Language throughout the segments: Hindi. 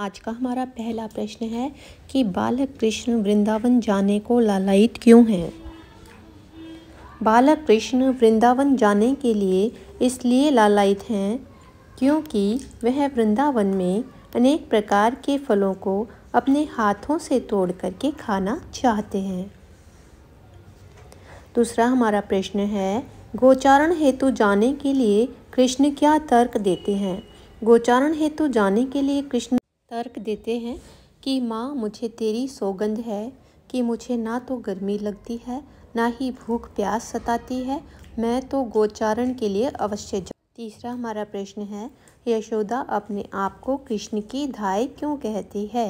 आज का हमारा पहला प्रश्न है कि बालक कृष्ण वृंदावन जाने को लालयित क्यों हैं बालक कृष्ण वृंदावन जाने के लिए इसलिए लालयित हैं क्योंकि वह वृंदावन में अनेक प्रकार के फलों को अपने हाथों से तोड़ करके खाना चाहते हैं दूसरा हमारा प्रश्न है गोचारण हेतु जाने के लिए कृष्ण क्या तर्क देते हैं गोचारण हेतु जाने के लिए कृष्ण तर्क देते हैं कि माँ मुझे तेरी सौगंध है कि मुझे ना तो गर्मी लगती है ना ही भूख प्यास सताती है मैं तो गोचारण के लिए अवश्य जाऊँ तीसरा हमारा प्रश्न है यशोदा अपने आप को कृष्ण की धाय क्यों कहती है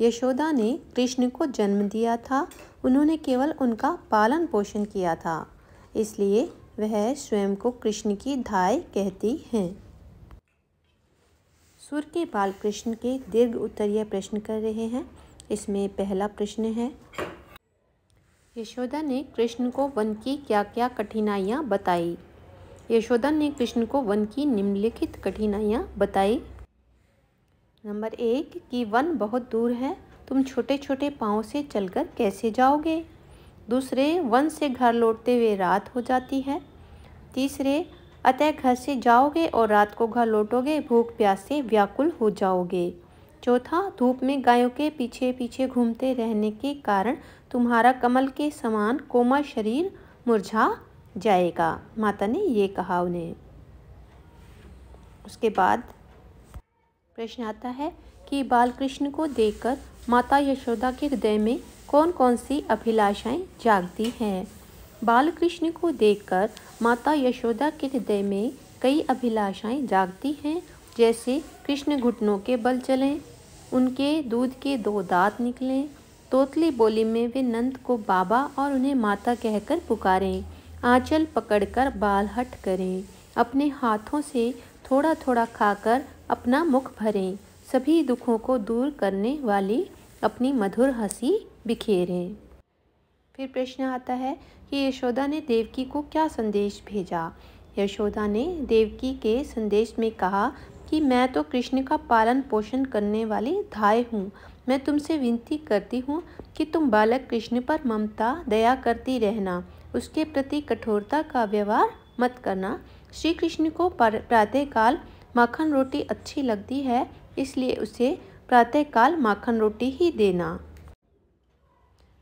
यशोदा ने कृष्ण को जन्म दिया था उन्होंने केवल उनका पालन पोषण किया था इसलिए वह स्वयं को कृष्ण की धाय कहती हैं सुर के बाल कृष्ण के दीर्घ उत्तरीय प्रश्न कर रहे हैं इसमें पहला प्रश्न है यशोदा ने कृष्ण को वन की क्या क्या कठिनाइयाँ बताई यशोदा ने कृष्ण को वन की निम्नलिखित कठिनाइयाँ बताई नंबर एक कि वन बहुत दूर है तुम छोटे छोटे पाँव से चलकर कैसे जाओगे दूसरे वन से घर लौटते हुए रात हो जाती है तीसरे अतः घर से जाओगे और रात को घर लौटोगे भूख प्यास से व्याकुल हो जाओगे चौथा धूप में गायों के पीछे पीछे घूमते रहने के कारण तुम्हारा कमल के समान कोमा शरीर मुरझा जाएगा माता ने ये कहा उन्हें उसके बाद प्रश्न आता है कि बालकृष्ण को देखकर माता यशोदा के हृदय में कौन कौन सी अभिलाषाएं जागती हैं बालकृष्ण को देखकर माता यशोदा के हृदय में कई अभिलाषाएं जागती हैं जैसे कृष्ण घुटनों के बल चलें उनके दूध के दो दांत निकलें तोतली बोली में वे नंद को बाबा और उन्हें माता कहकर पुकारें आंचल पकड़कर बाल हट करें अपने हाथों से थोड़ा थोड़ा खाकर अपना मुख भरें सभी दुखों को दूर करने वाली अपनी मधुर हंसी बिखेरें फिर प्रश्न आता है कि यशोदा ने देवकी को क्या संदेश भेजा यशोदा ने देवकी के संदेश में कहा कि मैं तो कृष्ण का पालन पोषण करने वाली धाय हूँ मैं तुमसे विनती करती हूँ कि तुम बालक कृष्ण पर ममता दया करती रहना उसके प्रति कठोरता का व्यवहार मत करना श्री कृष्ण को प्रातःकाल माखन रोटी अच्छी लगती है इसलिए उसे प्रातःकाल माखन रोटी ही देना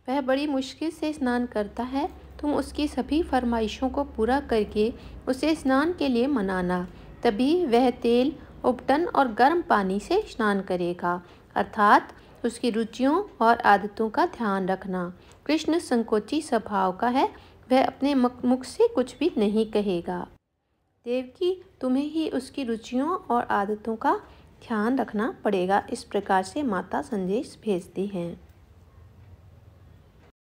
वह बड़ी मुश्किल से स्नान करता है तुम उसकी सभी फरमाइशों को पूरा करके उसे स्नान के लिए मनाना तभी वह तेल उपटन और गर्म पानी से स्नान करेगा अर्थात उसकी रुचियों और आदतों का ध्यान रखना कृष्ण संकोची स्वभाव का है वह अपने मुख से कुछ भी नहीं कहेगा देवकी तुम्हें ही उसकी रुचियों और आदतों का ध्यान रखना पड़ेगा इस प्रकार से माता संदेश भेजती हैं